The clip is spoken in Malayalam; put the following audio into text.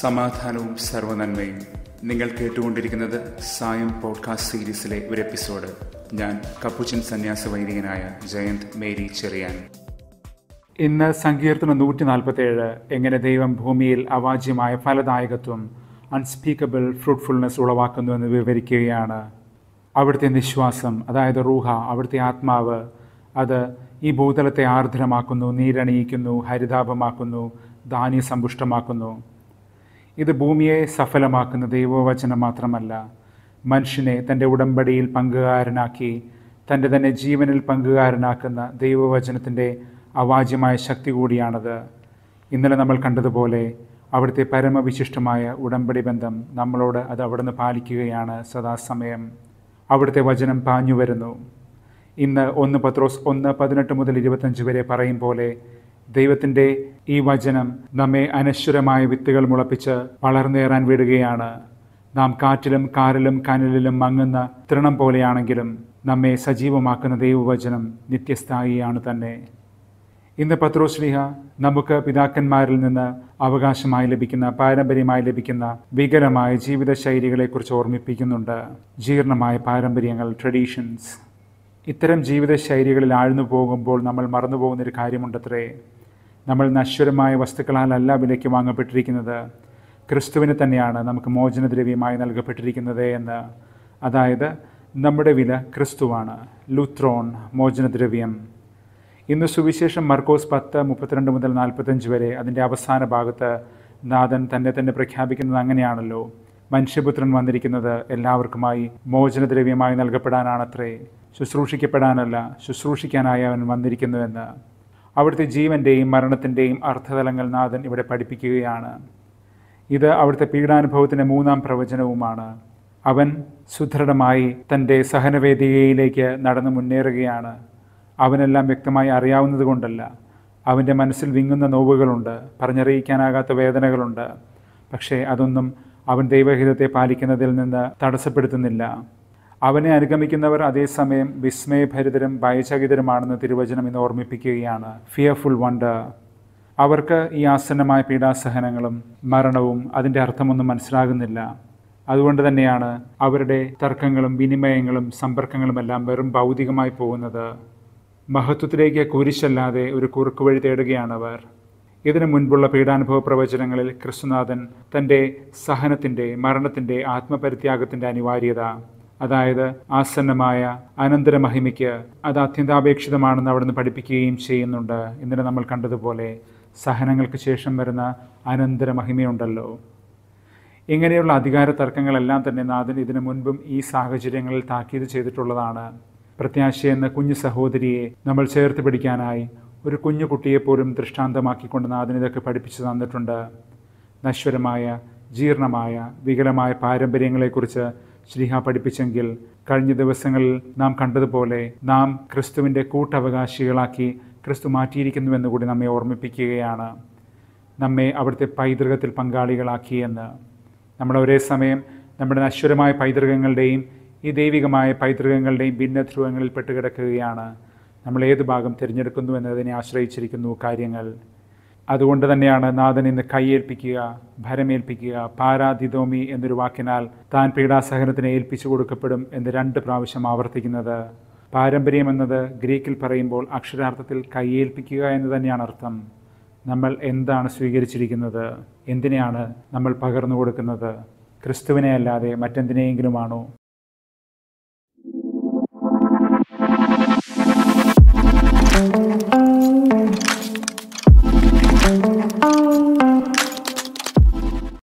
സമാധാനവും സർവനന്മയും നിങ്ങൾ കേട്ടുകൊണ്ടിരിക്കുന്നത് സായം പോഡ്കാസ്റ്റ് സീരീസിലെ ഒരു എപ്പിസോഡ് ഞാൻ കപ്പുച്ചൻ സന്യാസ വൈദികനായ ജയന്ത് മേരി ചെറിയാൻ ഇന്ന് സങ്കീർത്തനം നൂറ്റി നാൽപ്പത്തേഴ് എങ്ങനെ ദൈവം ഭൂമിയിൽ അവാജ്യമായ ഫലദായകത്വം അൺസ്പീക്കബിൾ ഫ്രൂട്ട്ഫുൾനെസ് ഉളവാക്കുന്നു എന്ന് വിവരിക്കുകയാണ് അവിടുത്തെ നിശ്വാസം അതായത് റൂഹ അവിടുത്തെ ആത്മാവ് അത് ഈ ഭൂതലത്തെ ആർദ്രമാക്കുന്നു നീരണിയിക്കുന്നു ഹരിതാപമാക്കുന്നു ധാന്യസമ്പുഷ്ടമാക്കുന്നു ഇത് ഭൂമിയെ സഫലമാക്കുന്ന ദൈവവചനം മാത്രമല്ല മനുഷ്യനെ തൻ്റെ ഉടമ്പടിയിൽ പങ്കുകാരനാക്കി തൻ്റെ തന്നെ ജീവനിൽ പങ്കുകാരനാക്കുന്ന ദൈവവചനത്തിൻ്റെ അവാജ്യമായ ശക്തി കൂടിയാണത് ഇന്നലെ നമ്മൾ കണ്ടതുപോലെ അവിടുത്തെ പരമവിശിഷ്ടമായ ഉടമ്പടി ബന്ധം നമ്മളോട് അത് അവിടുന്ന് പാലിക്കുകയാണ് സദാസമയം അവിടുത്തെ വചനം പാഞ്ഞു വരുന്നു ഇന്ന് ഒന്ന് പത്രോസ് ഒന്ന് പതിനെട്ട് മുതൽ ഇരുപത്തഞ്ച് വരെ പറയും പോലെ ദൈവത്തിൻ്റെ ഈ വചനം നമ്മെ അനശ്വരമായ വിത്തുകൾ മുളപ്പിച്ച് വളർന്നേറാൻ വിടുകയാണ് നാം കാറ്റിലും കാറിലും കനലിലും മങ്ങുന്ന തൃണം പോലെയാണെങ്കിലും നമ്മെ സജീവമാക്കുന്ന ദൈവവചനം നിത്യസ്ഥായിയാണ് തന്നെ ഇന്ന് പത്രോശ്ലീഹ നമുക്ക് പിതാക്കന്മാരിൽ നിന്ന് അവകാശമായി ലഭിക്കുന്ന പാരമ്പര്യമായി ലഭിക്കുന്ന വികലമായ ജീവിതശൈലികളെക്കുറിച്ച് ഓർമ്മിപ്പിക്കുന്നുണ്ട് ജീർണമായ പാരമ്പര്യങ്ങൾ ട്രഡീഷൻസ് ഇത്തരം ജീവിതശൈലികളിൽ ആഴ്ന്നു പോകുമ്പോൾ നമ്മൾ മറന്നു പോകുന്നൊരു കാര്യമുണ്ടത്രേ നമ്മൾ നശ്വരമായ വസ്തുക്കളാലല്ല വിലയ്ക്ക് വാങ്ങപ്പെട്ടിരിക്കുന്നത് ക്രിസ്തുവിന് തന്നെയാണ് നമുക്ക് മോചനദ്രവ്യമായി നൽകപ്പെട്ടിരിക്കുന്നത് എന്ന് അതായത് നമ്മുടെ വില ക്രിസ്തുവാണ് ലൂത്രോൺ മോചനദ്രവ്യം ഇന്ന് സുവിശേഷം മർക്കോസ് പത്ത് മുപ്പത്തിരണ്ട് മുതൽ നാൽപ്പത്തഞ്ച് വരെ അതിൻ്റെ അവസാന ഭാഗത്ത് നാഥൻ തന്നെ തന്നെ പ്രഖ്യാപിക്കുന്നത് അങ്ങനെയാണല്ലോ മനുഷ്യപുത്രൻ വന്നിരിക്കുന്നത് എല്ലാവർക്കുമായി മോചനദ്രവ്യമായി നൽകപ്പെടാനാണത്രേ ശുശ്രൂഷിക്കപ്പെടാനല്ല ശുശ്രൂഷിക്കാനായി അവൻ വന്നിരിക്കുന്നുവെന്ന് അവിടുത്തെ ജീവൻ്റെയും മരണത്തിൻ്റെയും അർത്ഥതലങ്ങൾ നാഥൻ ഇവിടെ പഠിപ്പിക്കുകയാണ് ഇത് അവിടുത്തെ പീഡാനുഭവത്തിൻ്റെ മൂന്നാം പ്രവചനവുമാണ് അവൻ സുദൃഢമായി തൻ്റെ സഹനവേദികയിലേക്ക് നടന്ന് മുന്നേറുകയാണ് അവനെല്ലാം വ്യക്തമായി അറിയാവുന്നത് കൊണ്ടല്ല അവൻ്റെ മനസ്സിൽ വിങ്ങുന്ന നോവുകളുണ്ട് പറഞ്ഞറിയിക്കാനാകാത്ത വേദനകളുണ്ട് പക്ഷേ അതൊന്നും അവൻ ദൈവഹിതത്തെ പാലിക്കുന്നതിൽ നിന്ന് തടസ്സപ്പെടുത്തുന്നില്ല അവനെ അനുഗമിക്കുന്നവർ അതേസമയം വിസ്മയഭരിതരും ഭയചകിതരുമാണെന്ന് തിരുവചനം ഇന്ന് ഓർമ്മിപ്പിക്കുകയാണ് ഫിയർഫുൾ വണ്ടർ അവർക്ക് ഈ ആസന്നമായ പീഡാസഹനങ്ങളും മരണവും അതിൻ്റെ അർത്ഥമൊന്നും മനസ്സിലാകുന്നില്ല അതുകൊണ്ട് തന്നെയാണ് അവരുടെ തർക്കങ്ങളും വിനിമയങ്ങളും സമ്പർക്കങ്ങളുമെല്ലാം വെറും ഭൗതികമായി പോകുന്നത് മഹത്വത്തിലേക്ക് കുരിശല്ലാതെ ഒരു കുറുക്കു വഴി അവർ ഇതിനു മുൻപുള്ള പീഡാനുഭവ പ്രവചനങ്ങളിൽ കൃഷ്ണനാഥൻ തൻ്റെ സഹനത്തിൻ്റെ മരണത്തിൻ്റെ ആത്മപരിത്യാഗത്തിൻ്റെ അനിവാര്യത അതായത് ആസന്നമായ അനന്തരമഹിമയ്ക്ക് അത് അത്യന്താപേക്ഷിതമാണെന്ന് അവിടുന്ന് പഠിപ്പിക്കുകയും ചെയ്യുന്നുണ്ട് ഇന്നലെ നമ്മൾ കണ്ടതുപോലെ സഹനങ്ങൾക്ക് ശേഷം വരുന്ന അനന്തരമഹിമയുണ്ടല്ലോ ഇങ്ങനെയുള്ള അധികാര തർക്കങ്ങളെല്ലാം തന്നെ നാഥൻ ഇതിനു മുൻപും ഈ സാഹചര്യങ്ങളിൽ താക്കീത് ചെയ്തിട്ടുള്ളതാണ് പ്രത്യാശ എന്ന കുഞ്ഞു സഹോദരിയെ നമ്മൾ ചേർത്ത് പിടിക്കാനായി ഒരു കുഞ്ഞു കുട്ടിയെപ്പോലും ദൃഷ്ടാന്തമാക്കിക്കൊണ്ട് നാഥൻ ഇതൊക്കെ പഠിപ്പിച്ചു തന്നിട്ടുണ്ട് നശ്വരമായ ജീർണമായ വികലമായ പാരമ്പര്യങ്ങളെക്കുറിച്ച് ശ്രീഹ പഠിപ്പിച്ചെങ്കിൽ കഴിഞ്ഞ ദിവസങ്ങളിൽ നാം കണ്ടതുപോലെ നാം ക്രിസ്തുവിൻ്റെ കൂട്ടവകാശികളാക്കി ക്രിസ്തു മാറ്റിയിരിക്കുന്നുവെന്ന് കൂടി നമ്മെ ഓർമ്മിപ്പിക്കുകയാണ് നമ്മെ അവിടുത്തെ പൈതൃകത്തിൽ പങ്കാളികളാക്കിയെന്ന് നമ്മൾ ഒരേ സമയം നമ്മുടെ നശ്വരമായ പൈതൃകങ്ങളുടെയും ഈ ദൈവികമായ പൈതൃകങ്ങളുടെയും ഭിന്നധ്രുവങ്ങളിൽ പെട്ടുകിടക്കുകയാണ് നമ്മൾ ഏത് ഭാഗം തിരഞ്ഞെടുക്കുന്നു എന്നതിനെ ആശ്രയിച്ചിരിക്കുന്നു കാര്യങ്ങൾ അതുകൊണ്ട് തന്നെയാണ് നാഥൻ ഇന്ന് കൈയേൽപ്പിക്കുക ഭരമേൽപ്പിക്കുക പാരാധിതോമി എന്നൊരു വാക്കിനാൽ താൻ പീഡാസഹനത്തിന് ഏൽപ്പിച്ചു കൊടുക്കപ്പെടും എന്ന് രണ്ട് പ്രാവശ്യം ആവർത്തിക്കുന്നത് പാരമ്പര്യം എന്നത് ഗ്രീക്കിൽ പറയുമ്പോൾ അക്ഷരാർത്ഥത്തിൽ കൈയേൽപ്പിക്കുക എന്ന് തന്നെയാണ് അർത്ഥം നമ്മൾ എന്താണ് സ്വീകരിച്ചിരിക്കുന്നത് എന്തിനെയാണ് നമ്മൾ പകർന്നു കൊടുക്കുന്നത് ക്രിസ്തുവിനെ അല്ലാതെ മറ്റെന്തിനെയെങ്കിലുമാണോ